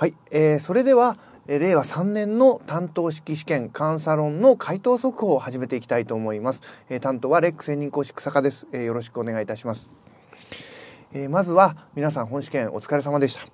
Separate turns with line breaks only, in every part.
はい、えー、それでは令和3年の担当式試験監査論の回答速報を始めていきたいと思います。えー、担当はレック専任講師草加です、えー。よろしくお願いいたします。えー、まずは皆さん本試験お疲れ様でした。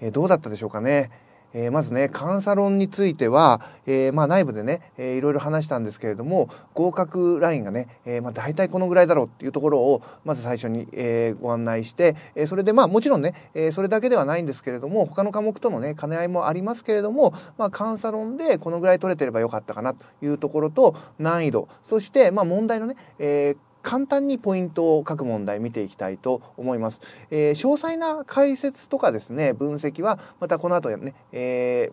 えー、どうだったでしょうかね。えまずね、監査論については、えー、まあ内部でね、えー、いろいろ話したんですけれども、合格ラインがね、えー、まあ大体このぐらいだろうっていうところを、まず最初に、えー、ご案内して、えそれでまあもちろんね、えそれだけではないんですけれども、他の科目とのね、兼ね合いもありますけれども、まあ監査論でこのぐらい取れてればよかったかなというところと、難易度、そしてまあ問題のね、え簡単にポイントを各問題見ていきたいと思います。えー、詳細な解説とかですね、分析はまたこの後ね、えー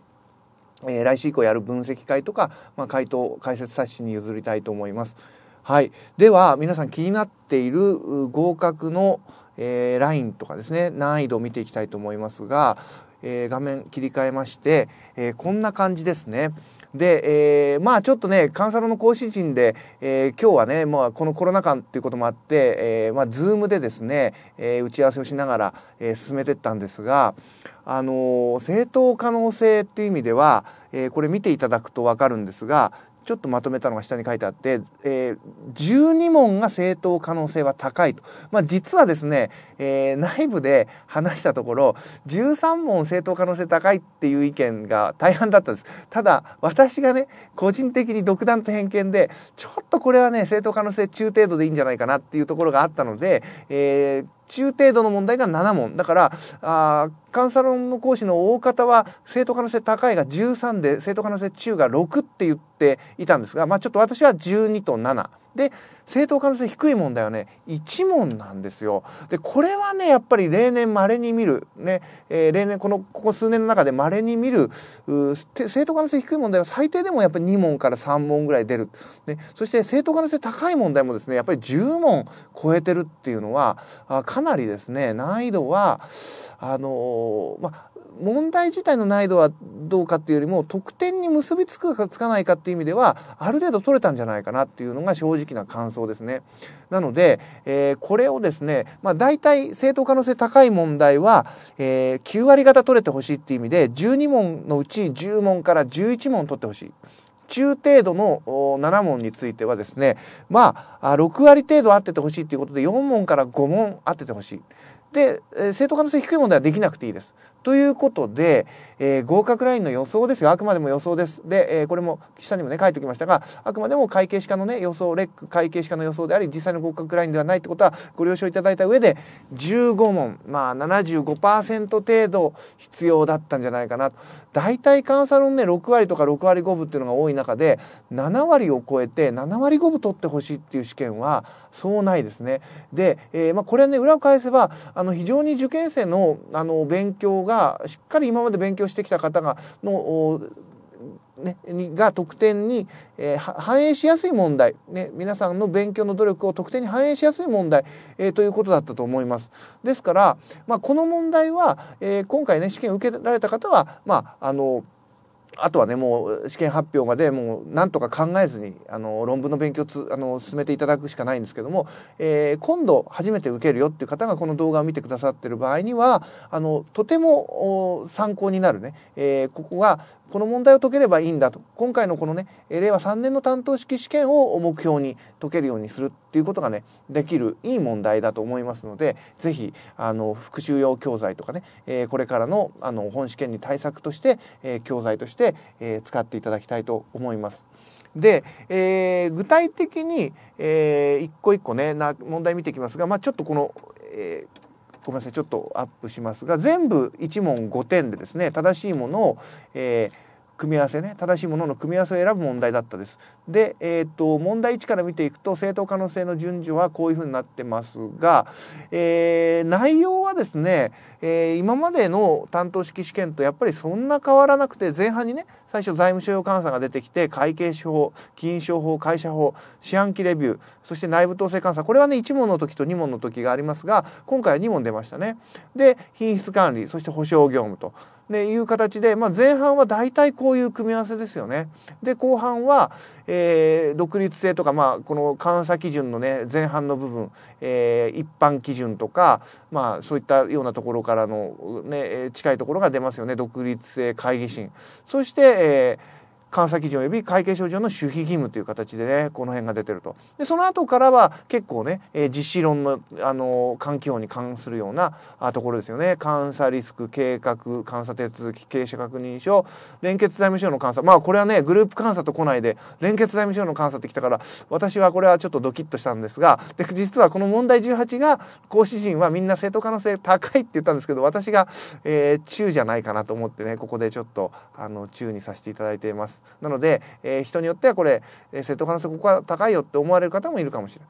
来週以降やる分析会とか、まあ、回答、解説冊子に譲りたいと思います。はい。では、皆さん気になっている合格の、えー、ラインとかですね、難易度を見ていきたいと思いますが、えー、画面切り替えまして、えー、こんな感じですね。で、えー、まあちょっとね、カンサロの講師陣で、えー、今日はね、まあこのコロナ禍っていうこともあって、えー、まあズームでですね、えー、打ち合わせをしながら、えー、進めてったんですが、あのー、正当可能性っていう意味では、えー、これ見ていただくとわかるんですが、ちょっとまとめたのが下に書いてあって、えー、12問が正当可能性は高いと。まあ、実はですね、えー、内部で話したところ、13問正当可能性高いっていう意見が大半だったんです。ただ、私がね、個人的に独断と偏見で、ちょっとこれはね、正当可能性中程度でいいんじゃないかなっていうところがあったので、えー中程度の問題が7問だからあカンサロンの講師の大方は生徒可能性高いが13で生徒可能性中が6って言っていたんですが、まあ、ちょっと私は12と7。で正当可能性低い問題はね1問なんですよ。でこれはねやっぱり例年まれに見る、ねえー、例年このここ数年の中でまれに見る正当可能性低い問題は最低でもやっぱり2問から3問ぐらい出る、ね、そして正当可能性高い問題もですねやっぱり10問超えてるっていうのはあかなりですね難易度はあのー、まあ問題自体の難易度はどうかっていうよりも得点に結びつくかつかないかっていう意味ではある程度取れたんじゃないかなっていうのが正直な感想ですね。なので、えー、これをですね、まあ、大体正当可能性高い問題は、えー、9割方取れてほしいっていう意味で12問のうち10問から11問取ってほしい。中程度の7問についてはですねまあ6割程度合っててほしいということで4問から5問合っててほしい。で、正当可能性低い問題はできなくていいです。ということで、えー、合格ラインの予想ですよ。あくまでも予想です。で、えー、これも下にもね、書いておきましたが、あくまでも会計士課のね、予想、レック会計士課の予想であり、実際の合格ラインではないってことはご了承いただいた上で、15問、まあ75%程度必要だったんじゃないかなと。大体監査のね、6割とか6割5分っていうのが多い中で、7割を超えて7割5分取ってほしいっていう試験は、そうないですね。で、えー、まあこれはね、裏を返せば、あの、非常に受験生の、あの、勉強ががしっかり今まで勉強してきた方がのね、にが得点に、えー、反映しやすい問題、ね、皆さんの勉強の努力を得点に反映しやすい問題、えー、ということだったと思います。ですから、まあ、この問題は、えー、今回ね試験受けられた方は、まあ、あのあとはねもう試験発表までもう何とか考えずにあの論文の勉強つあの進めていただくしかないんですけども、えー、今度初めて受けるよっていう方がこの動画を見てくださってる場合にはあのとても参考になるね、えー、ここがこの問題を解ければいいんだと今回のこのね令和3年の担当式試験を目標に解けるようにするっていうことがねできるいい問題だと思いますので是非復習用教材とかね、えー、これからのあの本試験に対策として、え教材として、えー、使っていただきたいと思います。で、えー、具体的に、えー、一個一個ねな問題見ていきますが、まあ、ちょっとこの、えー、ごめんなさいちょっとアップしますが全部1問5点でですね正しいものを、えー組み合わせね正しいものの組み合わせを選ぶ問題だったです。で、えー、っと問題1から見ていくと正当可能性の順序はこういうふうになってますが、えー、内容はですね、えー、今までの担当式試験とやっぱりそんな変わらなくて前半にね最初財務省要監査が出てきて会計士法金賞法会社法四半期レビューそして内部統制監査これはね1問の時と2問の時がありますが今回は2問出ましたね。で品質管理そして保証業務と。でいう形で、まあ、前半は大体こういう組み合わせですよね。で後半は、えー、独立性とか、まあ、この監査基準のね前半の部分、えー、一般基準とか、まあ、そういったようなところからの、ね、近いところが出ますよね独立性会議審。そして、えー監査基準及び会計書上の守秘義務という形でねこの辺が出てるとでその後からは結構ね、えー、実施論の、あの環境に関するようなあところですよね監査リスク計画監査手続き経営者確認書連結財務省の監査まあこれはねグループ監査と来ないで連結財務省の監査ってきたから私はこれはちょっとドキッとしたんですがで実はこの問題18が講師陣はみんな正当可能性高いって言ったんですけど私が、えー、中じゃないかなと思ってねここでちょっとあの中にさせていただいています。なので、えー、人によってはこれ、えー、正当可能性ここは高いよって思われる方もいるかもしれ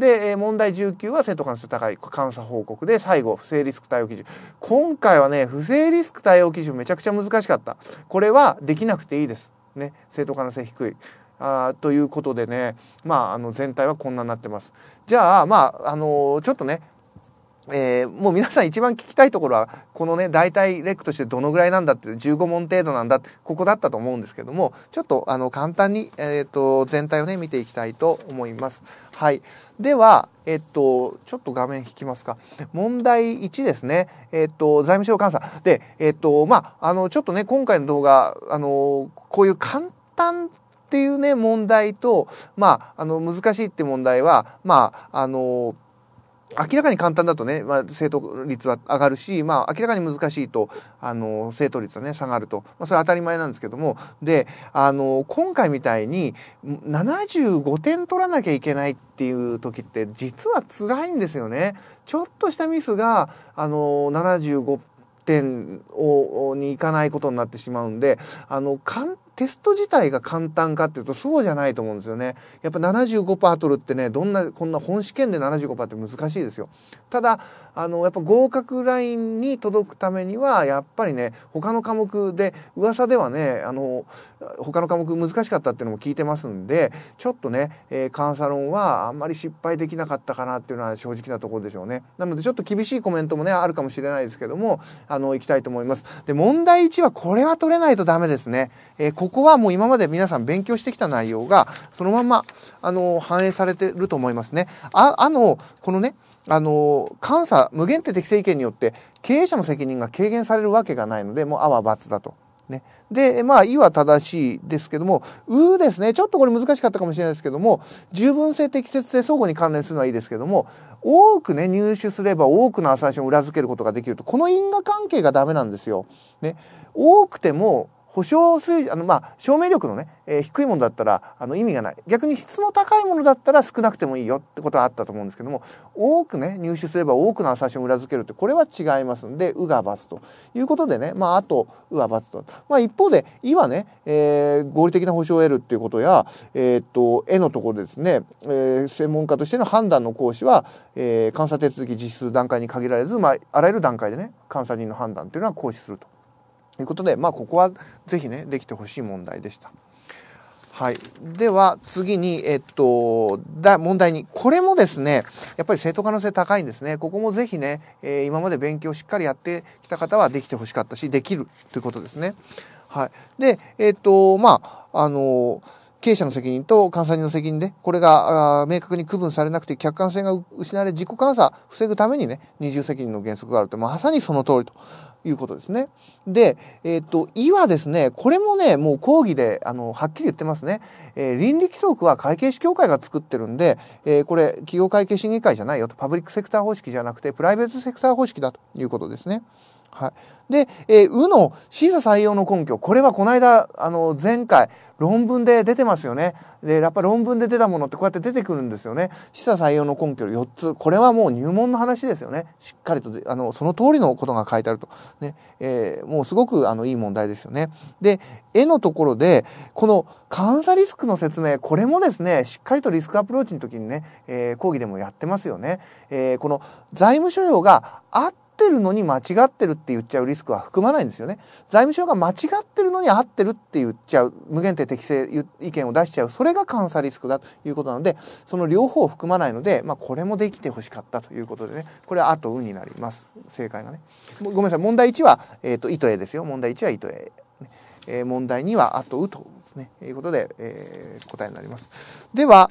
ない。で、えー、問題19は正当可能性高い監査報告で最後不正リスク対応基準今回はね不正リスク対応基準めちゃくちゃ難しかったこれはできなくていいです。ね、正当可能性低い。あということでね、まあ、あの全体はこんなになってます。じゃあ、まあ、あのー、ちょっとね、えー、もう皆さん一番聞きたいところはこのね大体レックとしてどのぐらいなんだって15問程度なんだここだったと思うんですけどもちょっとあの簡単に、えーと、と全体をね見ていきたいと思います。はい、では、えっと、ちょっと画面引きますか。問題1ですね。えっと、財務省監査。で、えっと、まあ、あの、ちょっとね、今回の動画、あの、こういう簡単っていうね、問題と、まあ、あの、難しいって問題は、まあ、あの、明らかに簡単だとね、まあ、正答率は上がるし、まあ、明らかに難しいと、あの、正答率はね、下がると。まあ、それは当たり前なんですけども、で、あの、今回みたいに、75点取らなきゃいけないっていう時って、実は辛いんですよね。ちょっとしたミスが、あの、75点を、に行かないことになってしまうんで、あの、簡単テスト自体が簡単かっていうとそうじゃないと思うんですよね。やっぱ75%取るってね、どんな、こんな本試験で75%って難しいですよ。ただ、あの、やっぱ合格ラインに届くためには、やっぱりね、他の科目で、噂ではね、あの、他の科目難しかったっていうのも聞いてますんで、ちょっとね、えー、監査論はあんまり失敗できなかったかなっていうのは正直なところでしょうね。なのでちょっと厳しいコメントもね、あるかもしれないですけども、あの、行きたいと思います。で、問題1はこれは取れないとダメですね。えーここはもう今まで皆さん勉強してきた内容が、そのまま、あの、反映されてると思いますね。あ、あの、このね、あの、監査、無限って適正意見によって、経営者の責任が軽減されるわけがないので、もう、あは罰だと。ね。で、まあ、いは正しいですけども、うですね。ちょっとこれ難しかったかもしれないですけども、十分性適切性相互に関連するのはいいですけども、多くね、入手すれば多くのアサーションを裏付けることができると、この因果関係がダメなんですよ。ね。多くても、保証水あの、まあ、証明力のね、えー、低いものだったらあの意味がない逆に質の高いものだったら少なくてもいいよってことはあったと思うんですけども多くね入手すれば多くのアサシンを裏付けるってこれは違いますんで「う」が「×」ということでね、まあ、あと「う」は「×」と、まあ、一方で「い」はね、えー、合理的な保証を得るっていうことや「えー、っと絵のところでですね、えー、専門家としての判断の行使は、えー、監査手続き実施する段階に限られず、まあ、あらゆる段階でね監査人の判断っていうのは行使すると。ということで、まあ、ここはぜひね、できてほしい問題でした。はい。では、次に、えっと、だ、問題に。これもですね、やっぱり正当可能性高いんですね。ここもぜひね、えー、今まで勉強しっかりやってきた方はできてほしかったし、できるということですね。はい。で、えっと、まあ、あの、経営者の責任と監査人の責任で、これが明確に区分されなくて客観性が失われ、自己監査防ぐためにね、二重責任の原則があると。まさにその通りと。いうことですね。で、えっ、ー、と、いはですね、これもね、もう講義で、あの、はっきり言ってますね。えー、倫理規則は会計士協会が作ってるんで、えー、これ、企業会計審議会じゃないよと、パブリックセクター方式じゃなくて、プライベートセクター方式だということですね。はい。で、えー、うの審査採用の根拠、これはこの間、あの、前回、論文で出てますよね。で、やっぱ論文で出たものってこうやって出てくるんですよね。示唆採用の根拠4つ。これはもう入門の話ですよね。しっかりと、あの、その通りのことが書いてあると。ね。えー、もうすごく、あの、いい問題ですよね。で、絵のところで、この監査リスクの説明、これもですね、しっかりとリスクアプローチの時にね、えー、講義でもやってますよね。えー、この財務諸表があってってるのに間違ってるって言っちゃうリスクは含まないんですよね。財務省が間違ってるのに合ってるって言っちゃう、無限定適正意見を出しちゃう、それが監査リスクだということなので、その両方を含まないので、まあ、これもできてほしかったということでね、これはあとうになります。正解がね。ごめんなさい、問題1は、えっ、ー、と、糸 A ですよ。問題1は糸 A。えー、問題2はあとうとですね、いうことで、えー、答えになります。では、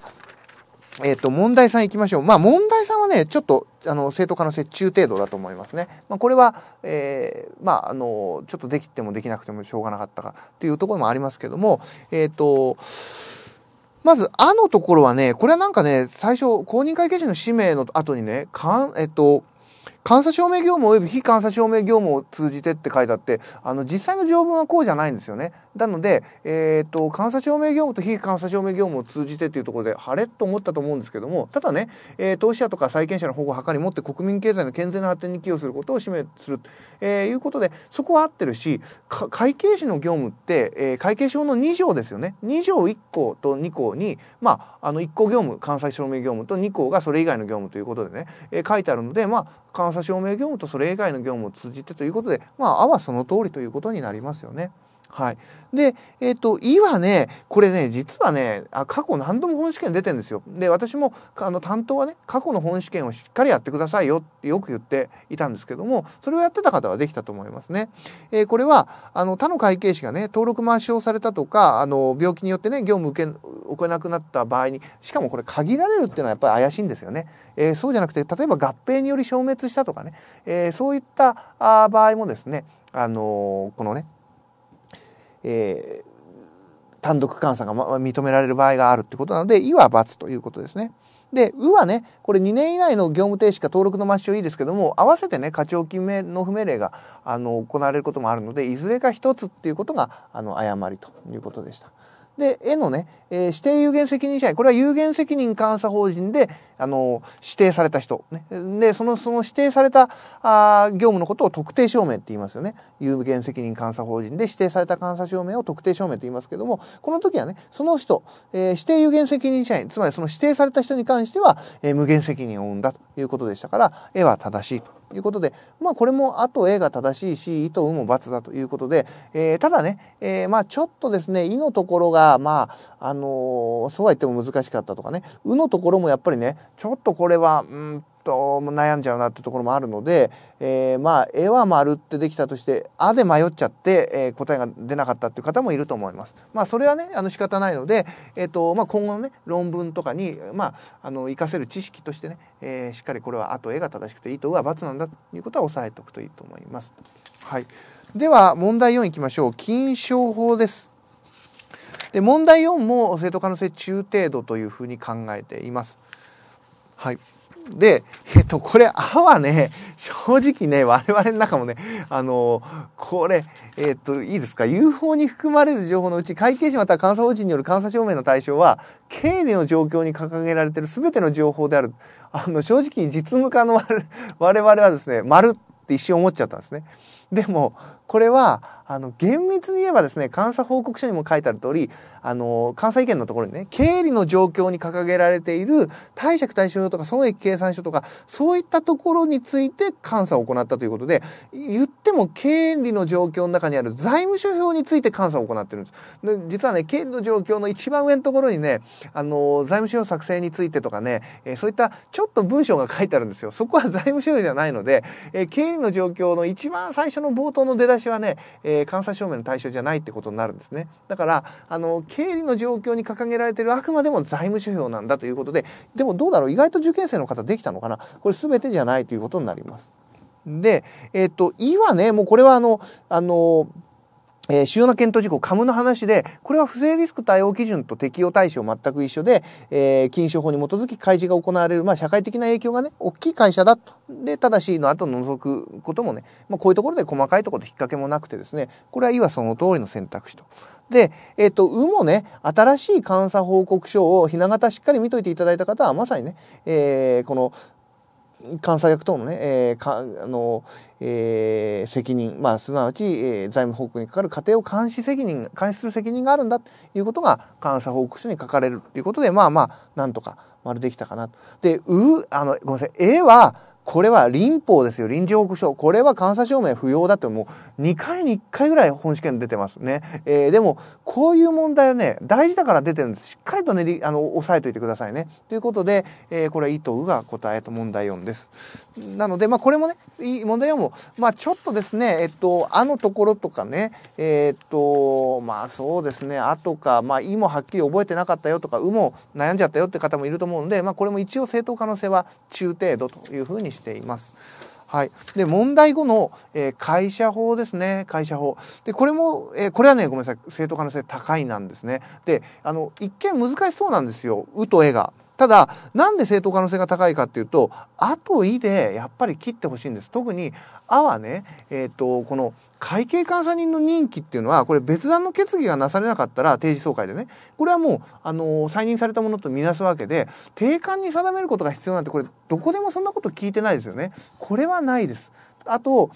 えっ、ー、と、問題さん行きましょう。まあ、問題さんはね、ちょっと、あの、正当化の性中程度だと思いますね。まあ、これは、えー、まあ、あの、ちょっとできてもできなくてもしょうがなかったかっていうところもありますけども、えっ、ー、と、まず、あのところはね、これはなんかね、最初、公認会計士の氏名の後にね、かん、えっ、と、監査証明業務及び非監査証明業務を通じてって書いてあってあの実際の条文はこうじゃないんですよね。なので、えーと、監査証明業務と非監査証明業務を通じてっていうところであれと思ったと思うんですけどもただね、えー、投資者とか債権者の保護を図りもって国民経済の健全な発展に寄与することを示すると、えー、いうことでそこは合ってるし会計士の業務って、えー、会計証の2条ですよね2条1項と2項に、まあ、あの1項業務監査証明業務と2項がそれ以外の業務ということでね、えー、書いてあるのでまあ監査査証明業務とそれ以外の業務を通じてということで、まあ、あはその通りということになりますよね。はい。で、えっ、ー、と、いはね、これね、実はね、あ過去何度も本試験出てんですよ。で、私も、あの、担当はね、過去の本試験をしっかりやってくださいよ、ってよく言っていたんですけども、それをやってた方はできたと思いますね。えー、これは、あの、他の会計士がね、登録回しをされたとか、あの、病気によってね、業務受け、行けなくなった場合に、しかもこれ限られるっていうのはやっぱり怪しいんですよね。えー、そうじゃなくて、例えば合併により消滅したとかね、えそういったあ場合もですね、あのこのねえー、単独監査が認められる場合があるってことなので、いは×ということですね。で、うはね、これ2年以内の業務停止か登録の抹消いいですけども、合わせてね、課徴金の不命令があの行われることもあるので、いずれか一つっていうことがあの誤りということでした。で、絵のね、えー、指定有限責任者これは有限責任監査法人で、あの、指定された人。ね、で、その、その指定されたあ業務のことを特定証明って言いますよね。有限責任監査法人で指定された監査証明を特定証明と言いますけども、この時はね、その人、えー、指定有限責任者員、つまりその指定された人に関しては、えー、無限責任を負うんだということでしたから、絵は正しいということで、まあこれもあと絵が正しいし、意と「う」も罰だということで、えー、ただね、えー、まあちょっとですね、「い」のところが、まあ、あのー、そうは言っても難しかったとかね、「う」のところもやっぱりね、ちょっとこれはうんと悩んじゃうなってところもあるので、えー、まあ「え」は丸ってできたとして「あ」で迷っちゃって、えー、答えが出なかったっていう方もいると思います。まあそれはねあの仕方ないので、えーとまあ、今後のね論文とかに、まあ、あの活かせる知識としてね、えー、しっかりこれは「あ」と「え」が正しくて「い」と「う」は×なんだということは押さえておくといいと思います。はい、では問題4いきましょう。金賞法です。で問題4も正当可能性中程度というふうに考えています。はい。で、えっと、これ、あはね、正直ね、我々の中もね、あのー、これ、えっと、いいですか、UFO に含まれる情報のうち、会計士または監査法人による監査証明の対象は、経理の状況に掲げられている全ての情報である。あの、正直、実務家の我々はですね、丸って一瞬思っちゃったんですね。でも、これはあの厳密に言えばですね監査報告書にも書いてある通りあの監査意見のところにね経理の状況に掲げられている貸借対照表とか損益計算書とかそういったところについて監査を行ったということで言っても経理の状況の中にある財務諸表について監査を行ってるんです。で実はね経理の状況の一番上のところにねあの財務諸表作成についてとかね、えそういったちょっと文章が書いてあるんですよ。そこは財務諸表じゃないので、え経理の状況の一番最初の冒頭の出だしはね、えー、監査証明の対象じゃないってことになるんですねだからあの経理の状況に掲げられてるあくまでも財務諸表なんだということででもどうだろう意外と受験生の方できたのかなこれ全てじゃないということになります。で、えっ、ー、と、いはね、もうこれはあの、あの、えー、主要な検討事項、カムの話で、これは不正リスク対応基準と適用対象全く一緒で、えー、禁止法に基づき開示が行われる、まあ、社会的な影響がね、大きい会社だと。で、ただし、の後除くこともね、まあ、こういうところで細かいところで引っ掛けもなくてですね、これはいわその通りの選択肢と。で、えっ、ー、と、うもね、新しい監査報告書をひな形しっかり見といていただいた方は、まさにね、えー、この監査役等のね、えー、かあの、えー、責任、まあ、すなわち、えー、財務報告にかかる過程を監視責任、監視する責任があるんだということが監査報告書に書かれるということで、まあまあ、なんとか丸できたかなと。で、う、あの、ごめんなさい、A はこれは臨法ですよ。臨時報告書。これは監査証明不要だって、もう2回に1回ぐらい本試験出てますね。えー、でも、こういう問題はね、大事だから出てるんです。しっかりとね、あの、押さえといてくださいね。ということで、えー、これは伊藤が答えと問題4です。なので、まあ、これもね、問題4も、まあ、ちょっとですね、えっと、あのところとかね、えー、っと、まあ、そうですね、あとか、まあ、いもはっきり覚えてなかったよとか、うも悩んじゃったよって方もいると思うんで、まあ、これも一応正当可能性は中程度というふうにしてしています。はい。で、問題後の、えー、会社法ですね。会社法。で、これも、えー、これはね、ごめんなさい。正当可能性高いなんですね。で、あの、一見難しそうなんですよ。うとえが。ただなんで正当可能性が高いかっていうと「あ」と「い」でやっぱり切ってほしいんです特に「あ」はね、えーと、この会計監査人の任期っていうのはこれ別段の決議がなされなかったら定時総会でねこれはもうあの再任されたものと見なすわけで定款に定めることが必要なんてこれどこでもそんなこと聞いてないですよねこれはないですあと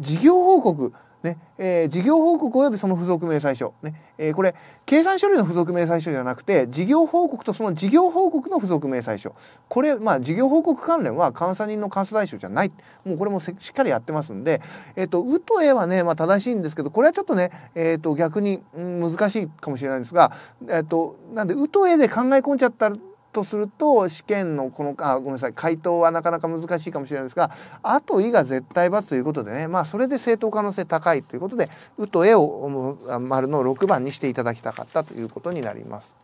事業報告ねえー、事業報告及びその付属明細書、ねえー、これ計算書類の付属明細書じゃなくて事業報告とその事業報告の付属明細書これ、まあ、事業報告関連は監査人の監査対象じゃないもうこれもしっかりやってますんで「えーと、う」と「え」はね、まあ、正しいんですけどこれはちょっとね、えーと、逆に、ん、難しいかもしれないんですが「えーとなんでう」と「え」で考え込んじゃったらとすると試験のこのあごめんなさい回答はなかなか難しいかもしれないですが「あ」と「い」が絶対罰ということでねまあそれで正当可能性高いということで「う」と「え」を丸の6番にしていただきたかったということになります。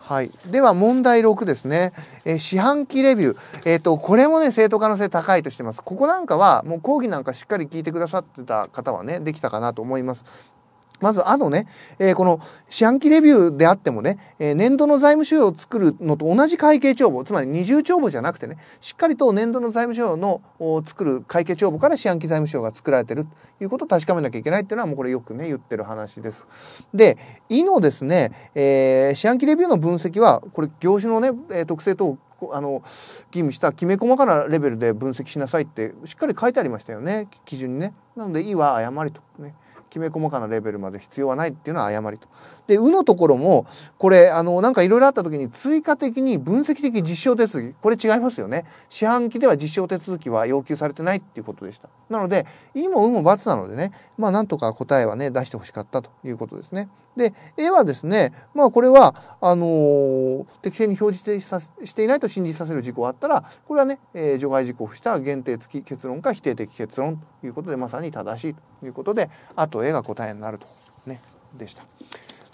はい。では問題6ですね。えー、四半期レビュー。えっ、ー、と、これもね、正当可能性高いとしてます。ここなんかは、もう講義なんかしっかり聞いてくださってた方はね、できたかなと思います。まず、あのね、えー、この四半期レビューであってもね、えー、年度の財務収支を作るのと同じ会計帳簿、つまり二重帳簿じゃなくてね、しっかりと年度の財務収支の作る会計帳簿から四半期財務省が作られてるということを確かめなきゃいけないっていうのはもうこれよくね、言ってる話です。で、いのですね、えー、四半期レビューの分析は、これ業種のね、特性等あの義務したきめ細かなレベルで分析しなさいってしっかり書いてありましたよね、基準にね。なので、いは誤りとね。きめ細かなレベルまで必要はないっていうのは誤りと。で、うのところも、これ、あの、なんかいろいろあった時に追加的に分析的実証手続き、これ違いますよね。四半期では実証手続きは要求されてないっていうことでした。なので、いもうも×なのでね、まあなんとか答えはね、出してほしかったということですね。で、A はですね、まあこれは、あのー、適正に表示していないと信じさせる事項があったら、これはね、えー、除外事項をした限定付き結論か否定的結論ということで、まさに正しいということで、あと A が答えになると。ね、でした。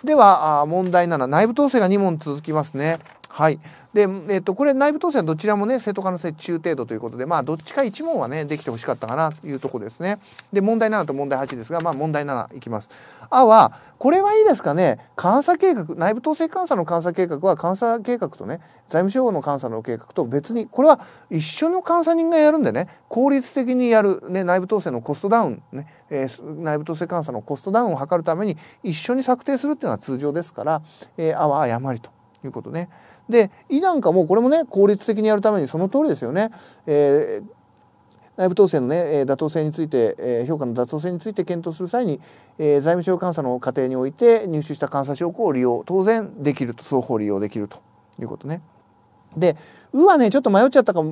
では、問題7、内部統制が2問続きますね。はいでえー、とこれ内部当選どちらもね正当化の性中程度ということでまあどっちか1問はねできてほしかったかなというとこですねで問題7と問題8ですがまあ問題7いきますあはこれはいいですかね監査計画内部統制監査の監査計画は監査計画とね財務省の監査の計画と別にこれは一緒の監査人がやるんでね効率的にやる、ね、内部統制のコストダウンね、ねえー、内部統制監査のコストダウンを図るために一緒に策定するっていうのは通常ですから、えー、あは誤りということね。で、イなんかもこれもね、効率的にやるためにその通りですよね。えー内部統制の、ね、妥当性について、え評価の妥当性について検討する際に、え財務省監査の過程において入手した監査証拠を利用当然できると双方利用できるということね。で、うはね、ちょっと迷っちゃった方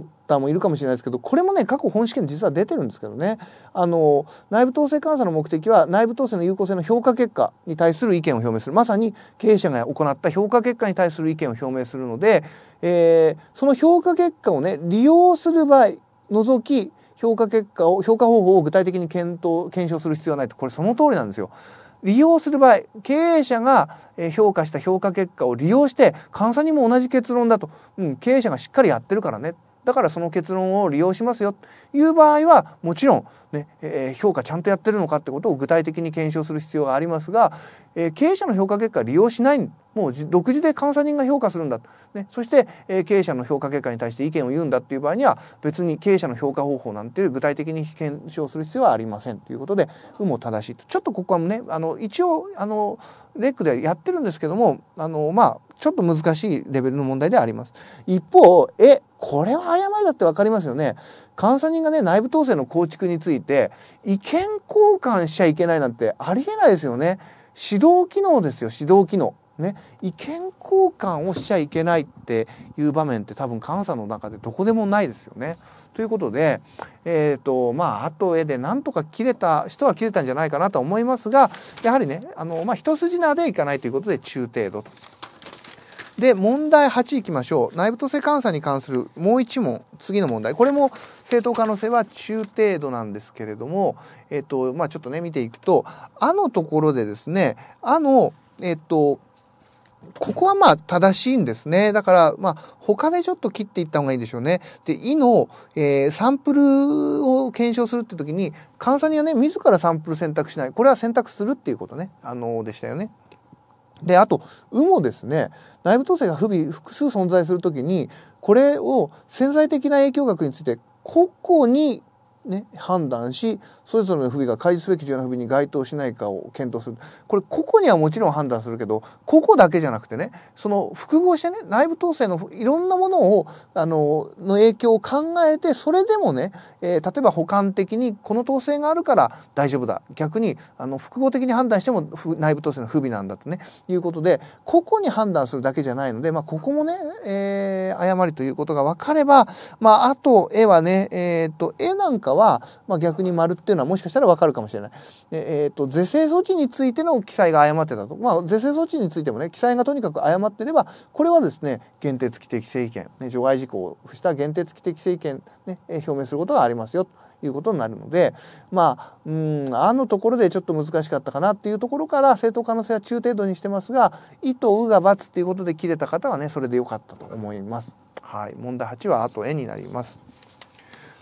もいるかもしれないですけど、これもね、過去本試験実は出てるんですけどね。あの、内部統制監査の目的は、内部統制の有効性の評価結果に対する意見を表明する。まさに経営者が行った評価結果に対する意見を表明するので、えー、その評価結果をね、利用する場合、除き、評価結果を、評価方法を具体的に検討、検証する必要はないと。これその通りなんですよ。利用する場合経営者が評価した評価結果を利用して監査にも同じ結論だと、うん、経営者がしっかりやってるからねだからその結論を利用しますよという場合はもちろんね、えー、評価ちゃんとやってるのかってことを具体的に検証する必要がありますが、えー、経営者の評価結果利用しないもう独自で監査人が評価するんだ、ね、そして、えー、経営者の評価結果に対して意見を言うんだっていう場合には別に経営者の評価方法なんていう具体的に検証する必要はありませんということで有無正しいとちょっとここはねあの一応あのレックではやってるんですけどもあのまあちょっと難しいレベルの問題であります。一方、え、これは誤りだってわかりますよね。監査人がね、内部統制の構築について、意見交換しちゃいけないなんてありえないですよね。指導機能ですよ、指導機能。ね、意見交換をしちゃいけないっていう場面って多分監査の中でどこでもないですよね。ということで、えーとまあ、後絵でなんとか切れた人は切れたんじゃないかなと思いますがやはりねあの、まあ、一筋縄でいかないということで中程度と。で問題8いきましょう内部統制監査に関するもう1問次の問題これも正当可能性は中程度なんですけれども、えっとまあ、ちょっとね見ていくと「あ」のところでですね「あ」のえっとここはまあ正しいんですね。だから、まあ、他でちょっと切っていった方がいいでしょうね。で、胃の、えー、サンプルを検証するって時に、監査人はね、自らサンプル選択しない。これは選択するっていうことね。あのー、でしたよね。で、あと、うもですね、内部統制が不備、複数存在するときに、これを潜在的な影響額について、個々にね、判断しそれぞれの不備が開示すべき重要な不備に該当しないかを検討するこれ個々にはもちろん判断するけど個々だけじゃなくてねその複合してね内部統制のいろんなものをあのの影響を考えてそれでもね、えー、例えば補完的にこの統制があるから大丈夫だ逆にあの複合的に判断しても内部統制の不備なんだとねいうことで個々に判断するだけじゃないので、まあ、ここもね、えー、誤りということが分かれば、まあ、あと絵はね、えーと、と絵なんかかは、まあ、逆に丸っていうのはもしかしたらわかるかもしれない。えっ、ー、と、是正措置についての記載が誤ってたと。まあ、是正措置についてもね、記載がとにかく誤ってれば、これはですね、限定付き的政権、ね、除外事項をした限定付き的政権、ね、表明することがありますよ。いうことになるのでまあうんあのところでちょっと難しかったかなっていうところから正当可能性は中程度にしてますが「い」と「う」が×っていうことで切れた方はねそれでよかったと思います。はい、問題8はあと絵になります。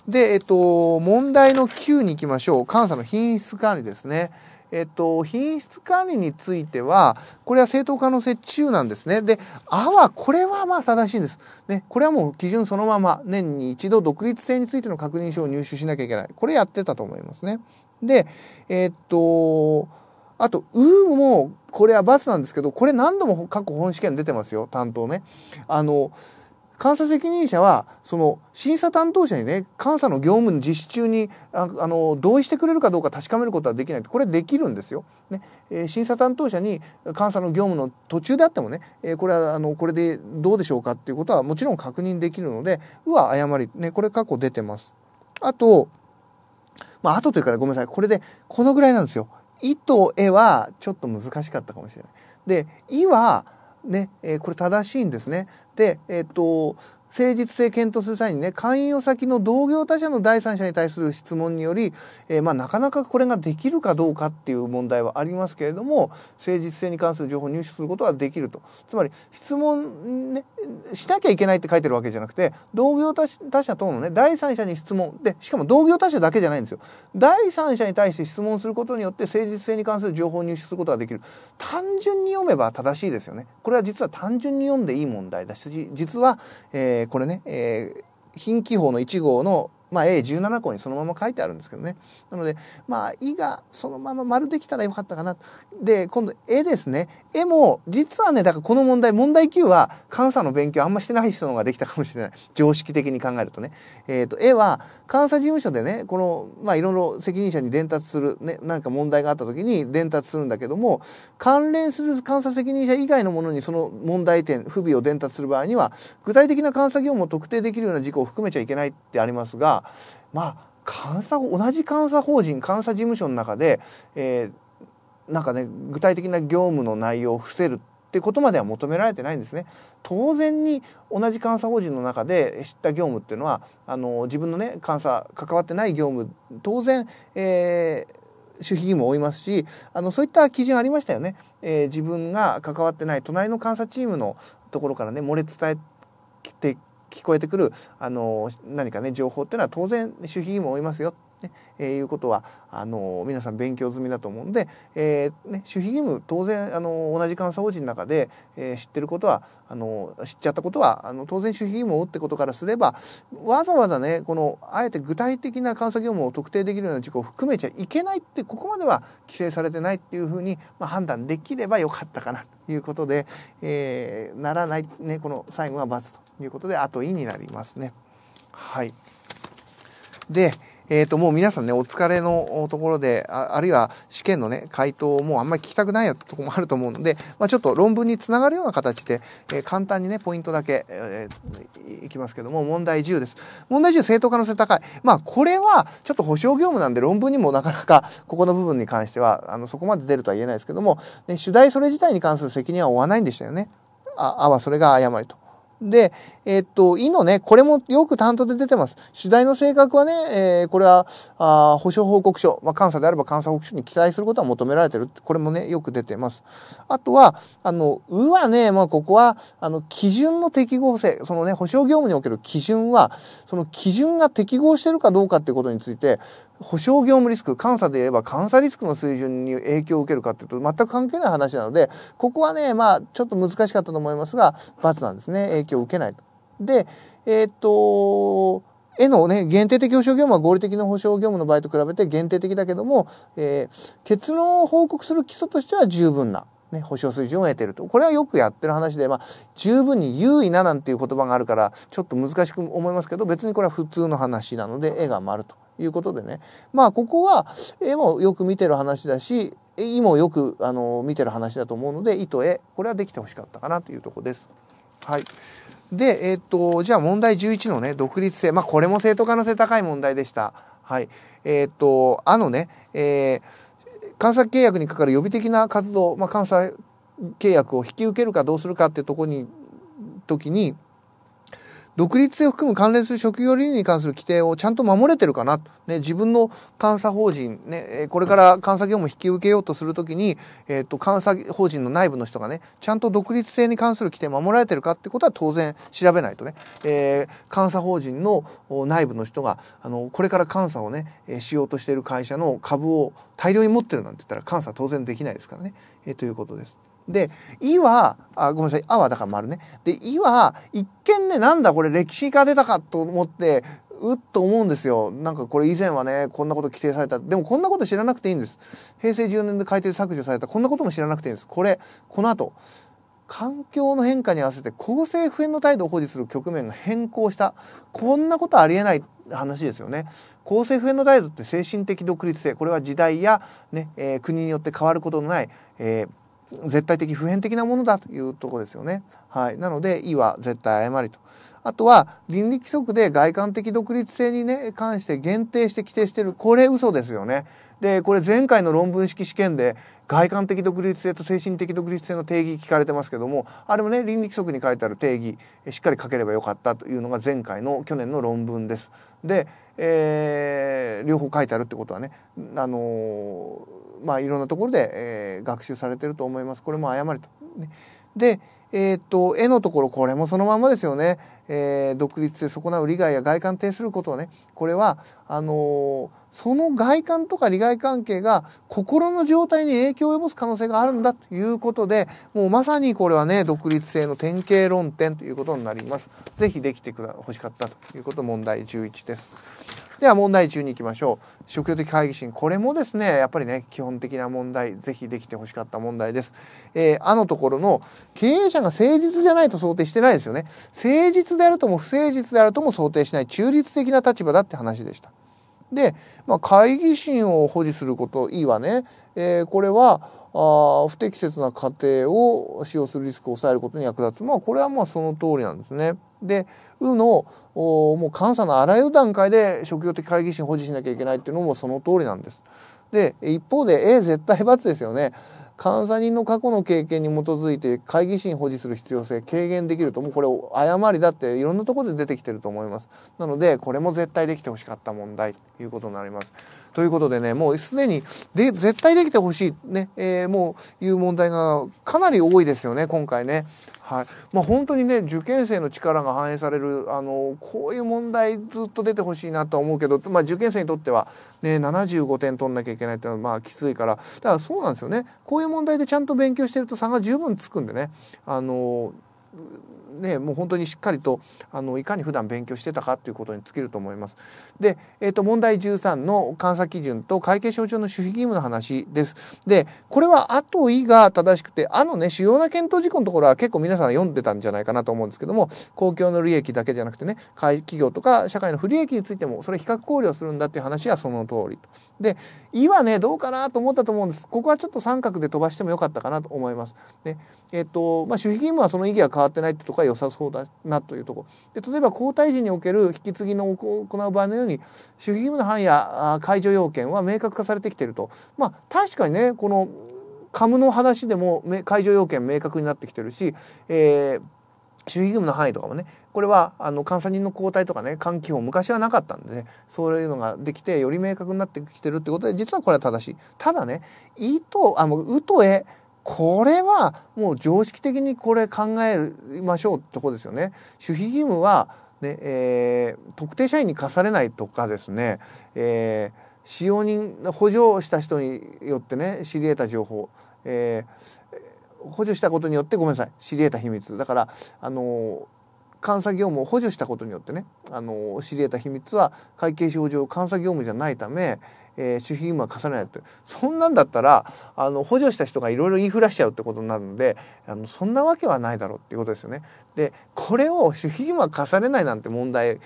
で、えっと、問題の9に行きましょう。監査の品質管理ですね。えっと、品質管理については、これは正当可能性中なんですね。で、あは、これはまあ正しいんです。ね、これはもう基準そのまま、年に一度独立性についての確認書を入手しなきゃいけない。これやってたと思いますね。で、えっと、あと、うも、これは罰なんですけど、これ何度も各本試験出てますよ、担当ね。あの、監査責任者はその審査担当者にね監査の業務の実施中にああの同意してくれるかどうか確かめることはできないこれできるんですよ。ねえー、審査担当者に監査の業務の途中であってもね、えー、これはあのこれでどうでしょうかっていうことはもちろん確認できるので「うは誤り」ねこれ過去出てます。あとまあ、あとというか、ごめんなさい。これで、このぐらいなんですよ。いとえは、ちょっと難しかったかもしれない。で、いは、ね、えこれ正しいんですね。で、えっと、誠実性検討する際にね、勧誘先の同業他社の第三者に対する質問により、えー、まあ、なかなかこれができるかどうかっていう問題はありますけれども、誠実性に関する情報を入手することはできると。つまり、質問、ね、しなきゃいけないって書いてるわけじゃなくて、同業他社等のね、第三者に質問、で、しかも同業他社だけじゃないんですよ。第三者に対して質問することによって誠実性に関する情報を入手することができる。単純に読めば正しいですよね。これは実は単純に読んでいい問題だし、実は、えーえー、これね、えー、近畿法の1号のまあ、A17 項にそのまま書いてあるんですけどね。なので、まあ、いがそのまま丸できたらよかったかな。で、今度、え」ですね。え」も、実はね、だからこの問題、問題9は、監査の勉強あんましてない人の方ができたかもしれない。常識的に考えるとね。えっ、ー、と、えは、監査事務所でね、この、まあ、いろいろ責任者に伝達する、ね、なんか問題があった時に伝達するんだけども、関連する監査責任者以外のものにその問題点、不備を伝達する場合には、具体的な監査業務を特定できるような事項を含めちゃいけないってありますが、まあ監査同じ監査法人監査事務所の中で、えー、なんかね具体的な業務の内容を伏せるってことまでは求められてないんですね。当然に同じ監査法人の中で知った業務っていうのはあの自分のね監査関わってない業務当然、えー、守秘義務を負いますしあのそういった基準ありましたよね、えー、自分が関わってない隣の監査チームのところからね漏れ伝えて聞こえてくるあの何かね情報っていうのは当然守秘義務を負いますよねえー、いうことはあの皆さん勉強済みだと思うんで、えーね、守秘義務当然あの同じ監査法人の中で、えー、知ってることはあの知っちゃったことはあの当然守秘義務を負ってことからすればわざわざねこのあえて具体的な監査業務を特定できるような事項を含めちゃいけないってここまでは規制されてないっていうふうに、まあ、判断できればよかったかなということで、えー、ならない、ね、この最後は罰と。いうことで後位になりますね。はい。で、えっ、ー、と、もう皆さんね、お疲れのところで、ああるいは試験のね、回答をもうあんまり聞きたくないよとこもあると思うので、まあ、ちょっと論文につながるような形で、えー、簡単にね、ポイントだけ、えー、いきますけども、問題10です。問題10、正当可能性高い。まあ、これはちょっと保証業務なんで論文にもなかなか、ここの部分に関しては、あの、そこまで出るとは言えないですけども、ね、主題それ自体に関する責任は負わないんでしたよね。あ、あはそれが誤りと。で、えっと、いのね、これもよく担当で出てます。主題の性格はね、えー、これは、あ保証報告書、まあ、監査であれば監査報告書に記載することは求められてる。これもね、よく出てます。あとは、あの、うはね、まあ、ここは、あの、基準の適合性、そのね、保証業務における基準は、その基準が適合してるかどうかっていうことについて、保証業務リスク、監査で言えば監査リスクの水準に影響を受けるかっていうと全く関係ない話なので、ここはね、まあちょっと難しかったと思いますが、罰なんですね。影響を受けないと。で、えー、っと、絵のね、限定的保証業務は合理的な保証業務の場合と比べて限定的だけども、えー、結論を報告する基礎としては十分なね、保証水準を得てると。これはよくやってる話で、まあ、十分に優位ななんていう言葉があるから、ちょっと難しく思いますけど、別にこれは普通の話なので、絵が丸ということでね。まあ、ここは、絵もよく見てる話だし、絵もよく、あの、見てる話だと思うので、意図絵、これはできてほしかったかなというとこです。はい。で、えー、っと、じゃあ問題11のね、独立性。まあ、これも正当可能性高い問題でした。はい。えー、っと、あのね、えー監査契約にかかる予備的な活動、まあ、監査契約を引き受けるかどうするかってとこに時に独立性を含む関連する職業倫理に関する規定をちゃんと守れてるかな。ね、自分の監査法人、ね、これから監査業務を引き受けようとするときに、えっ、ー、と、監査法人の内部の人がね、ちゃんと独立性に関する規定を守られてるかってことは当然調べないとね、えー、監査法人の内部の人が、あの、これから監査をね、しようとしている会社の株を大量に持ってるなんて言ったら監査当然できないですからね、えー、ということです。で、いは、あ、ごめんなさい、あはだから丸ね。で、いは、一見ね、なんだこれ歴史が出たかと思って、うっと思うんですよ。なんかこれ以前はね、こんなこと規定された。でもこんなこと知らなくていいんです。平成10年で改定削除された。こんなことも知らなくていいんです。これ、この後、環境の変化に合わせて公正不変の態度を保持する局面が変更した。こんなことありえない話ですよね。公正不変の態度って精神的独立性。これは時代やね、えー、国によって変わることのない、えー絶対的普遍的なものだというとこですよね。はい。なので、意は絶対誤りと。あとは、倫理規則で外観的独立性にね、関して限定して規定してる。これ嘘ですよね。で、これ前回の論文式試験で、外観的独立性と精神的独立性の定義聞かれてますけども、あれもね、倫理規則に書いてある定義、しっかり書ければよかったというのが前回の去年の論文です。で、えー、両方書いてあるってことはね、あのーまあ、いろんなところで、えー、学習されてると思います。これも誤りと。ね、で、えー、っと、絵のところ、これもそのままですよね。えー、独立で損なう利害や外観に呈することをね、これは、あのー、その外観とか利害関係が心の状態に影響を及ぼす可能性があるんだということでもうまさにこれはね独立性の典型論点ということになります。ぜひできてく欲しかったということ問題11です。では問題中に行きましょう。職業的会議心。これもですね、やっぱりね、基本的な問題、ぜひできて欲しかった問題です。えー、あのところの、経営者が誠実じゃないと想定してないですよね。誠実であるとも不誠実であるとも想定しない中立的な立場だって話でした。で、まあ、会議心を保持すること、いいわね。えー、これは、あ不適切な過程を使用するリスクを抑えることに役立つ。まあ、これはまあその通りなんですね。で、うの、もう監査のあらゆる段階で職業的会議心を保持しなきゃいけないっていうのもその通りなんです。で、一方で A 絶対罰ですよね。監査人の過去の経験に基づいて会議審保持する必要性軽減できるともうこれ誤りだっていろんなとこで出てきてると思いますなのでこれも絶対できてほしかった問題ということになりますということでね、もうすでにで絶対できてほしい、ね、えー、もういう問題がかなり多いですよね、今回ね。はいまあ、本当にね受験生の力が反映されるあのこういう問題ずっと出てほしいなとは思うけど、まあ、受験生にとっては、ね、75点取んなきゃいけないっていうのはまあきついからだからそうなんですよねこういう問題でちゃんと勉強してると差が十分つくんでねあのね、もう本当にしっかりとあのいかに普段勉強してたかということに尽きると思います。で、えー、と問題13の監査基準と会計省庁の守秘義務の話です。でこれは「あとい」が正しくて「あ」のね主要な検討事項のところは結構皆さん読んでたんじゃないかなと思うんですけども公共の利益だけじゃなくてね企業とか社会の不利益についてもそれ比較考慮するんだっていう話はその通りで「い」はねどうかなと思ったと思うんですここはちょっと三角で飛ばしてもよかったかなと思います。ねえっ、ー、とまあ、守秘義務はその意義は変わってないってとか良さそうだなというところで例えば皇太子における引き継ぎの行う場合のように守秘義務の範囲や解除要件は明確化されてきてるとまあ確かにねこの株の話でも解除要件明確になってきてるし、えー、守秘義務の範囲とかもねこれはあの監査人の交代とかね換気法昔はなかったんでねそういうのができてより明確になってきてるってことで実はこれは正しいただね「い」とあの「う」と「へこれはもう常識的にこれ考えましょうってとこですよね。守秘義務はね、えー、特定社員に課されないとかですね、えー、使用人補助した人によってね知り得た情報、えー、補助したことによってごめんなさい知り得た秘密だからあの監査業務を補助したことによってねあの知り得た秘密は会計法上監査業務じゃないため、えー、守秘義務は課さないとそんなんだったらあの補助した人がいろいろ言いふらしちゃうってことになるのであのそんなわけはないだろうっていうことですよね。でこれを守秘義務は課されないなんて問題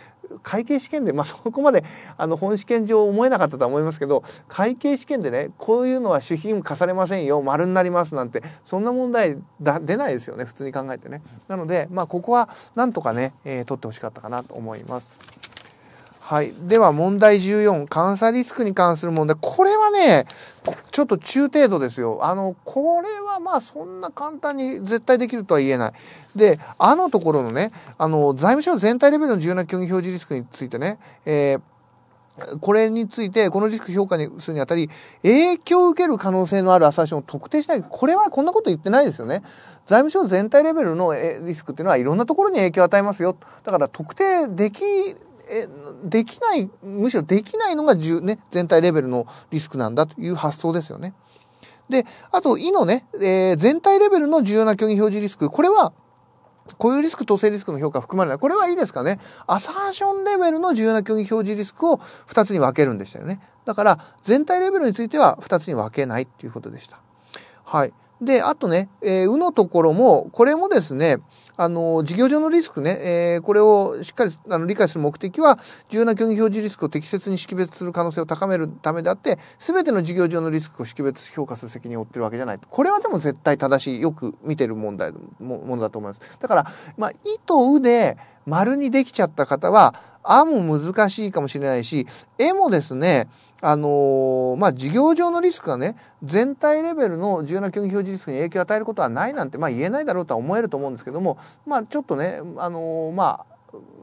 会計試験で、まあ、そこまであの本試験上思えなかったとは思いますけど会計試験でねこういうのは守秘義務課されませんよ丸になりますなんてそんな問題だ出ないですよね普通に考えてね。なので、まあ、ここはなんとかね、えー、取ってほしかったかなと思います。はい。では問題14、監査リスクに関する問題。これはね、ちょっと中程度ですよ。あの、これはまあそんな簡単に絶対できるとは言えない。で、あのところのね、あの、財務省全体レベルの重要な虚偽表示リスクについてね、えーこれについて、このリスク評価にするにあたり、影響を受ける可能性のあるアサーションを特定しない。これはこんなこと言ってないですよね。財務省全体レベルのリスクっていうのはいろんなところに影響を与えますよ。だから特定できえ、できない、むしろできないのが重、ね、全体レベルのリスクなんだという発想ですよね。で、あと、いのね、えー、全体レベルの重要な虚偽表示リスク。これは、こういうリスク、統制リスクの評価含まれない。これはいいですかね。アサーションレベルの重要な虚偽表示リスクを2つに分けるんでしたよね。だから、全体レベルについては2つに分けないっていうことでした。はい。で、あとね、えー、うのところも、これもですね、あの、事業上のリスクね、えー、これをしっかりあの理解する目的は、重要な競技表示リスクを適切に識別する可能性を高めるためであって、全ての事業上のリスクを識別、評価する責任を負ってるわけじゃない。これはでも絶対正しい、よく見てる問題、もものだと思います。だから、まあ、いとうで、丸にできちゃった方は、あも難しいかもしれないし、えもですね、あのー、まあ、事業上のリスクがね、全体レベルの重要な競技表示リスクに影響を与えることはないなんて、まあ、言えないだろうとは思えると思うんですけども、まあちょっとねあのー、ま